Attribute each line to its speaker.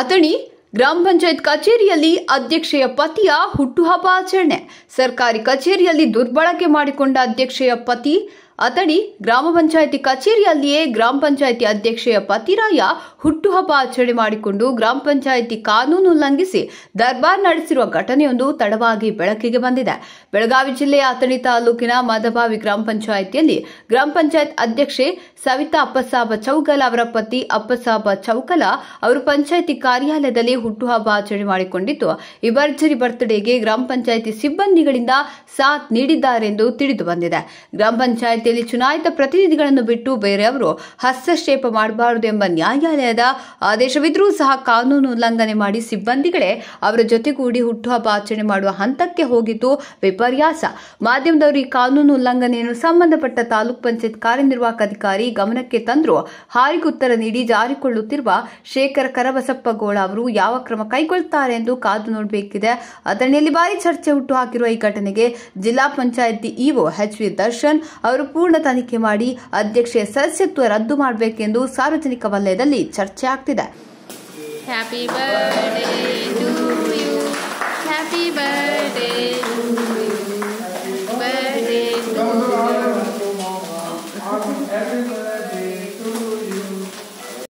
Speaker 1: ಅಥಣಿ ಗ್ರಾಮ ಪಂಚಾಯತ್ ಕಚೇರಿಯಲ್ಲಿ ಅಧ್ಯಕ್ಷೆಯ ಪತಿಯ ಹುಟ್ಟುಹಬ್ಬ ಆಚರಣೆ ಸರ್ಕಾರಿ ಕಚೇರಿಯಲ್ಲಿ ದುರ್ಬಳಕೆ ಮಾಡಿಕೊಂಡ ಅಧ್ಯಕ್ಷೆಯ ಪತಿ ಅತಡಿ ಗ್ರಾಮ ಪಂಚಾಯಿತಿ ಕಚೇರಿಯಲ್ಲಿಯೇ ಗ್ರಾಮ ಪಂಚಾಯಿತಿ ಅಧ್ಯಕ್ಷೆಯ ಪತಿರಾಯ ಹುಟ್ಟುಹಬ್ಬ ಆಚರಣೆ ಮಾಡಿಕೊಂಡು ಗ್ರಾಮ ಪಂಚಾಯಿತಿ ಕಾನೂನು ಉಲ್ಲಂಘಿಸಿ ದರ್ಬಾರ್ ನಡೆಸಿರುವ ಘಟನೆಯೊಂದು ತಡವಾಗಿ ಬೆಳಕಿಗೆ ಬಂದಿದೆ ಬೆಳಗಾವಿ ಜಿಲ್ಲೆಯ ಅಥಣಿ ತಾಲೂಕಿನ ಮದಭಾವಿ ಗ್ರಾಮ ಪಂಚಾಯಿತಿಯಲ್ಲಿ ಗ್ರಾಮ ಪಂಚಾಯತ್ ಅಧ್ಯಕ್ಷೆ ಸವಿತಾ ಅಪ್ಪಸಾಬ ಚೌಗಲ ಅವರ ಪತಿ ಅಪ್ಪಸಾಬ ಚೌಕಲ ಅವರು ಪಂಚಾಯಿತಿ ಕಾರ್ಯಾಲಯದಲ್ಲಿ ಹುಟ್ಟುಹಬ್ಬ ಆಚರಣೆ ಮಾಡಿಕೊಂಡಿದ್ದು ಈ ಬರ್ತ್ಡೇಗೆ ಗ್ರಾಮ ಪಂಚಾಯಿತಿ ಸಿಬ್ಬಂದಿಗಳಿಂದ ಸಾಥ್ ನೀಡಿದ್ದಾರೆಂದು ತಿಳಿದು ಬಂದಿದೆ ಗ್ರಾಮ ಪಂಚಾಯತ್ ಸಮಿತಿಯಲ್ಲಿ ಚುನಾಯಿತ ಪ್ರತಿನಿಧಿಗಳನ್ನು ಬಿಟ್ಟು ಬೇರೆಯವರು ಹಸ್ತಕ್ಷೇಪ ಮಾಡಬಾರದು ಎಂಬ ನ್ಯಾಯಾಲಯದ ಆದೇಶವಿದ್ರೂ ಸಹ ಕಾನೂನು ಉಲ್ಲಂಘನೆ ಮಾಡಿ ಸಿಬ್ಬಂದಿಗಳೇ ಅವರ ಜೊತೆಗೂಡಿ ಹುಟ್ಟುಹಬ್ಬ ಆಚರಣೆ ಮಾಡುವ ಹಂತಕ್ಕೆ ಹೋಗಿದ್ದು ವಿಪರ್ಯಾಸ ಮಾಧ್ಯಮದವರು ಈ ಕಾನೂನು ಉಲ್ಲಂಘನೆಯನ್ನು ಸಂಬಂಧಪಟ್ಟ ತಾಲೂಕ್ ಪಂಚಾಯತ್ ಕಾರ್ಯನಿರ್ವಾಹಕ ಅಧಿಕಾರಿ ಗಮನಕ್ಕೆ ತಂದರು ಹಾರಿಗೆ ಉತ್ತರ ನೀಡಿ ಜಾರಿಕೊಳ್ಳುತ್ತಿರುವ ಶೇಖರ್ ಕರಬಸಪ್ಪಗೌಡ ಅವರು ಯಾವ ಕ್ರಮ ಕೈಗೊಳ್ಳುತ್ತಾರೆ ಎಂದು ಕಾದು ನೋಡಬೇಕಿದೆ ಅದರಲ್ಲಿ ಭಾರಿ ಚರ್ಚೆ ಹುಟ್ಟು ಹಾಕಿರುವ ಈ ಘಟನೆಗೆ ಜಿಲ್ಲಾ ಪಂಚಾಯತಿ ಇಒ ಎಚ್ ವಿ ದರ್ಶನ್ ಅವರು ಪೂರ್ಣ ತನಿಖೆ ಮಾಡಿ ಅಧ್ಯಕ್ಷೆ ಸದಸ್ಯತ್ವ ರದ್ದು ಮಾಡಬೇಕೆಂದು ಸಾರ್ವಜನಿಕ ವಲಯದಲ್ಲಿ ಚರ್ಚೆ ಆಗ್ತಿದೆ
Speaker 2: ಹ್ಯಾಪಿ ಹ್ಯಾಪಿ